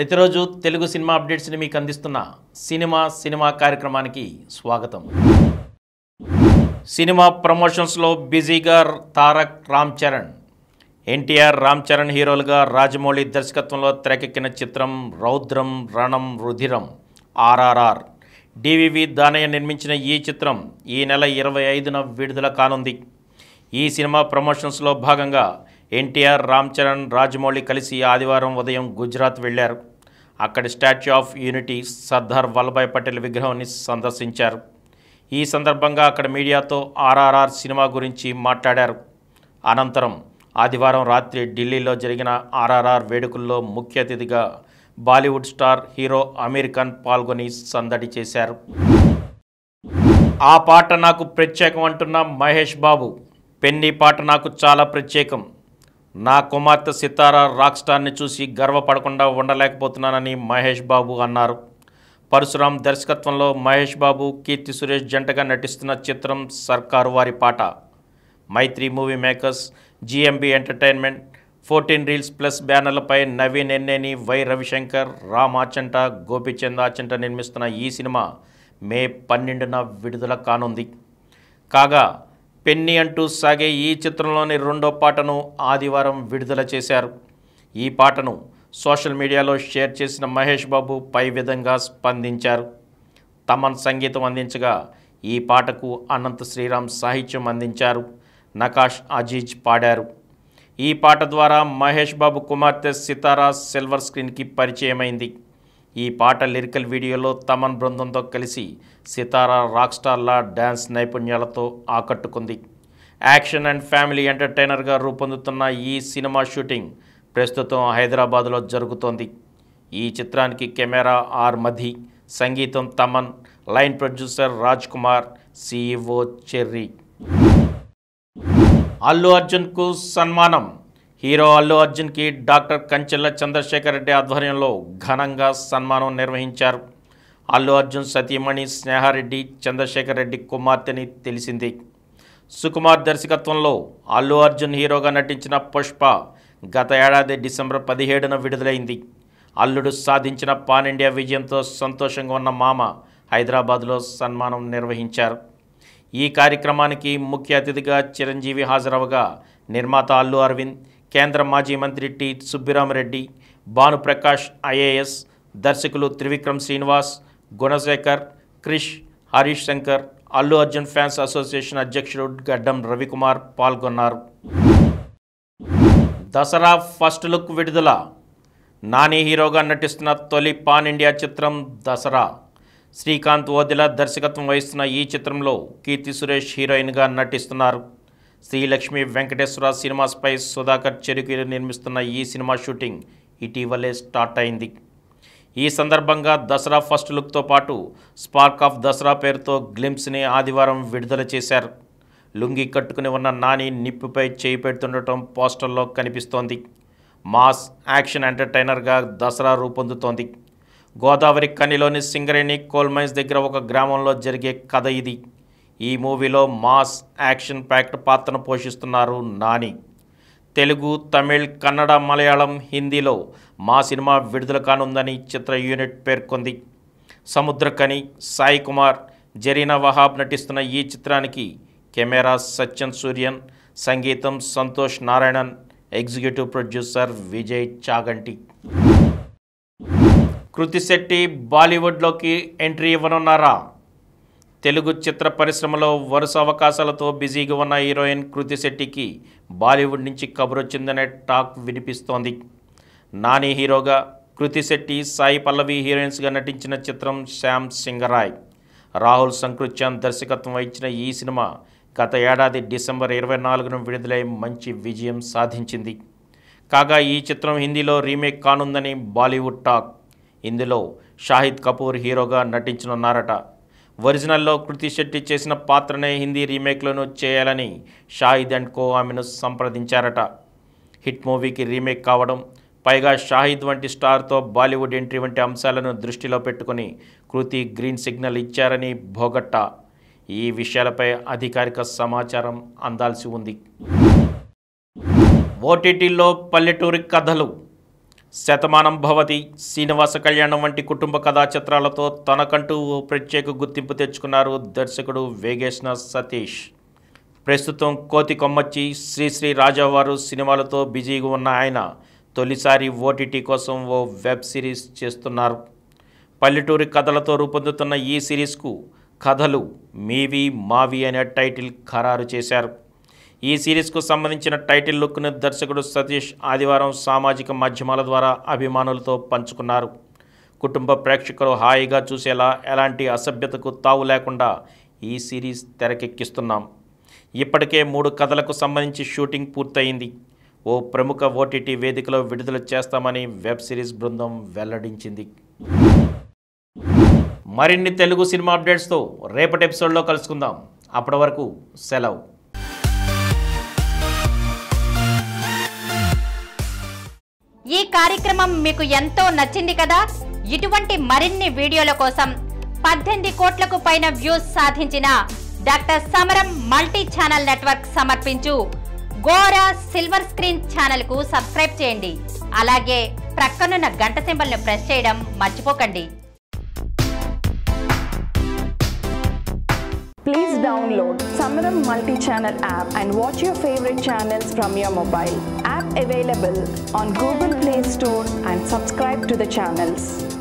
ప్రతిరోజు తెలుగు సినిమా అప్డేట్స్ని మీకు అందిస్తున్న సినిమా సినిమా కార్యక్రమానికి స్వాగతం సినిమా ప్రమోషన్స్లో బిజీగా తారక్ రామ్ చరణ్ ఎన్టీఆర్ రామ్ చరణ్ హీరోలుగా రాజమౌళి దర్శకత్వంలో తెరకెక్కిన చిత్రం రౌద్రం రణం రుధిరం ఆర్ఆర్ఆర్ డివివి దానయ్య నిర్మించిన ఈ చిత్రం ఈ నెల ఇరవై ఐదున విడుదల కానుంది ఈ సినిమా ప్రమోషన్స్లో భాగంగా ఎన్టీఆర్ రామ్ చరణ్ రాజమౌళి కలిసి ఆదివారం ఉదయం గుజరాత్ వెళ్లారు అక్కడి Statue of Unity Sardar Vallabhbhai Patel విగ్రహాన్ని సందర్శించారు ఈ సందర్భంగా అక్కడ మీడియాతో ఆర్ఆర్ఆర్ సినిమా గురించి మాట్లాడారు అనంతరం ఆదివారం రాత్రి ఢిల్లీలో జరిగిన ఆర్ఆర్ఆర్ వేడుకల్లో ముఖ్య అతిథిగా Bollywood star hero Aamir Khan పాల్గొని సందడి చేశారు ఆ పాట నాకు ప్రత్యేకం అంటున్న మహేష్ బాబు పెన్ని పాట నాకు చాలా ప్రత్యేకం నా కుమార్తె సితారా రాక్ స్టార్ని చూసి గర్వపడకుండా ఉండలేకపోతున్నానని మహేష్ బాబు అన్నారు పరశురాం దర్శకత్వంలో మహేష్ బాబు కీర్తి సురేష్ జంటగా నటిస్తున్న చిత్రం Sarkaru Vaari Paata Mythri Movie Makers GMB Entertainment Fourteen Reels Plus బ్యానర్లపై నవీన్ ఎన్నేని వై రవిశంకర్ రామ్ ఆచంట గోపిచంద్ ఆచంట నిర్మిస్తున్న ఈ సినిమా మే పన్నెండున విడుదల కానుంది కాగా పెన్ని అంటూ సాగే ఈ చిత్రంలోని రెండో పాటను ఆదివారం విడుదల చేశారు ఈ పాటను సోషల్ మీడియాలో షేర్ చేసిన మహేష్ బాబు పై విధంగా స్పందించారు తమన్ సంగీతం అందించగా ఈ పాటకు అనంత శ్రీరామ్ సాహిత్యం అందించారు నకాష్ అజీజ్ పాడారు ఈ పాట ద్వారా మహేష్ బాబు కుమార్తె సితారా సిల్వర్ స్క్రీన్కి పరిచయమైంది ఈ పాట లిరికల్ వీడియోలో తమన్ బృందంతో కలిసి సితారా రాక్ స్టార్ల డ్యాన్స్ నైపుణ్యాలతో ఆకట్టుకుంది యాక్షన్ అండ్ ఫ్యామిలీ ఎంటర్టైనర్గా రూపొందుతున్న ఈ సినిమా షూటింగ్ ప్రస్తుతం హైదరాబాద్లో జరుగుతోంది ఈ చిత్రానికి కెమెరా ఆర్ మధి సంగీతం Thaman line producer Raj Kumar CEO Cherry Allu అర్జున్కు సన్మానం హీరో అల్లు అర్జున్కి డాక్టర్ కంచెల్ల చంద్రశేఖర్ రెడ్డి ఆధ్వర్యంలో ఘనంగా సన్మానం నిర్వహించారు అల్లు అర్జున్ సతీమణి స్నేహారెడ్డి చంద్రశేఖర్ రెడ్డి కుమార్తెని తెలిసింది సుకుమార్ దర్శకత్వంలో అల్లు అర్జున్ హీరోగా నటించిన పుష్ప గత ఏడాది డిసెంబర్ పదిహేడున విడుదలైంది అల్లుడు సాధించిన పాన్ ఇండియా విజయంతో సంతోషంగా ఉన్న మామ హైదరాబాద్లో సన్మానం నిర్వహించారు ఈ కార్యక్రమానికి ముఖ్య అతిథిగా చిరంజీవి హాజరవగా నిర్మాత అల్లు అరవింద్ కేంద్ర మాజీ మంత్రి టి సుబ్బిరామరెడ్డి భానుప్రకాష్ ఐఏఎస్ దర్శకులు త్రివిక్రమ్ శ్రీనివాస్ గుణశేఖర్ క్రిష్ హరీష్ శంకర్ అల్లు అర్జున్ ఫ్యాన్స్ అసోసియేషన్ అధ్యక్షుడు గడ్డం రవికుమార్ పాల్గొన్నారు దసరా ఫస్ట్ లుక్ విడుదల నాని హీరోగా నటిస్తున్న తొలి పాన్ ఇండియా చిత్రం దసరా శ్రీకాంత్ ఓదిలా దర్శకత్వం వహిస్తున్న ఈ చిత్రంలో కీర్తి సురేష్ హీరోయిన్గా నటిస్తున్నారు శ్రీలక్ష్మి వెంకటేశ్వర సినిమాస్పై సుధాకర్ చెరుకు నిర్మిస్తున్న ఈ సినిమా షూటింగ్ ఇటీవలే స్టార్ట్ అయింది ఈ సందర్భంగా దసరా ఫస్ట్ లుక్తో పాటు స్పార్క్ ఆఫ్ దసరా పేరుతో గ్లిమ్స్ని ఆదివారం విడుదల చేశారు లుంగి కట్టుకుని ఉన్న నాని నిప్పుపై చేయి పెడుతుండటం పోస్టర్లో కనిపిస్తోంది మాస్ యాక్షన్ ఎంటర్టైనర్గా దసరా రూపొందుతోంది గోదావరి కనిలోని సింగరేణి కోల్మైన్స్ దగ్గర ఒక గ్రామంలో జరిగే కథ ఇది ఈ మూవీలో మాస్ యాక్షన్ ప్యాక్ట్ పాత్రను పోషిస్తున్నారు నాని తెలుగు తమిళ్ కన్నడ మలయాళం హిందీలో మా సినిమా విడుదల కానుందని చిత్ర యూనిట్ పేర్కొంది సముద్రకని సాయి కుమార్ జరీనా వహాబ్ నటిస్తున్న ఈ చిత్రానికి కెమెరా సత్యన్ సూర్యన్ సంగీతం సంతోష్ నారాయణన్ ఎగ్జిక్యూటివ్ ప్రొడ్యూసర్ విజయ్ చాగంటి కృతిశెట్టి బాలీవుడ్లోకి ఎంట్రీ ఇవ్వనున్నారా తెలుగు చిత్ర పరిశ్రమలో వరుస అవకాశాలతో బిజీగా ఉన్న హీరోయిన్ కృతి శెట్టికి బాలీవుడ్ నుంచి కబురొచ్చిందనే టాక్ వినిపిస్తోంది నాని హీరోగా కృతి శెట్టి సాయి పల్లవి హీరోయిన్స్గా నటించిన చిత్రం శ్యామ్ సింగరాయ్ రాహుల్ సంకృత్యాన్ దర్శకత్వం వహించిన ఈ సినిమా గత ఏడాది డిసెంబర్ ఇరవై నాలుగున విడుదలై మంచి విజయం సాధించింది కాగా ఈ చిత్రం హిందీలో రీమేక్ కానుందని బాలీవుడ్ టాక్ ఇందులో షాహిద్ కపూర్ హీరోగా నటించనున్నారట ఒరిజినల్లో కృతి శెట్టి చేసిన పాత్రనే హిందీ రీమేక్లోనూ చేయాలని షాహిద్ అండ్ కో ఆమెను సంప్రదించారట హిట్ మూవీకి రీమేక్ కావడం పైగా షాహిద్ వంటి స్టార్తో బాలీవుడ్ ఎంట్రీ వంటి అంశాలను దృష్టిలో పెట్టుకుని కృతి గ్రీన్ సిగ్నల్ ఇచ్చారని భోగట్ట ఈ విషయాలపై అధికారిక సమాచారం అందాల్సి ఉంది ఓటీటీలో పల్లెటూరి కథలు శతమానం భవతి శ్రీనివాస కళ్యాణం వంటి కుటుంబ కథా చిత్రాలతో తనకంటూ ఓ ప్రత్యేక గుర్తింపు తెచ్చుకున్నారు దర్శకుడు వేగేశ్న సతీష్ ప్రస్తుతం కోతి కొమ్మచ్చి శ్రీశ్రీ రాజావారు సినిమాలతో బిజీగా ఉన్న ఆయన తొలిసారి ఓటీటీ కోసం ఓ వెబ్ సిరీస్ చేస్తున్నారు పల్లెటూరి కథలతో రూపొందుతున్న ఈ సిరీస్కు కథలు మీవి మావి అనే టైటిల్ ఖరారు చేశారు ఈ సిరీస్కు సంబంధించిన టైటిల్ లుక్ను దర్శకుడు సతీష్ ఆదివారం సామాజిక మాధ్యమాల ద్వారా అభిమానులతో పంచుకున్నారు కుటుంబ ప్రేక్షకులు హాయిగా చూసేలా ఎలాంటి అసభ్యతకు తావు లేకుండా ఈ సిరీస్ తెరకెక్కిస్తున్నాం ఇప్పటికే మూడు కథలకు సంబంధించి షూటింగ్ పూర్తయింది ఓ ప్రముఖ ఓటీటీ వేదికలో విడుదల చేస్తామని వెబ్ సిరీస్ బృందం వెల్లడించింది మరిన్ని తెలుగు సినిమా అప్డేట్స్తో రేపటి ఎపిసోడ్లో కలుసుకుందాం అప్పటి వరకు సెలవు ఈ కార్యక్రమం మీకు ఎంతో నచ్చింది కదా ఇటువంటి మరిన్ని వీడియోల కోసం పద్దెనిమిది కోట్లకు పైన వ్యూస్ సాధించిన డాక్టర్ సమరం మల్టీ ఛానల్ నెట్వర్క్ సమర్పించు గోరా సిల్వర్ స్క్రీన్ కు సబ్స్క్రైబ్ చేయండి అలాగే ప్రక్కనున్న గంట ను ప్రెస్ చేయడం మర్చిపోకండి please download Samaram multi channel app and watch your favourite channels from your mobile available on Google Play Store and subscribe to the channels.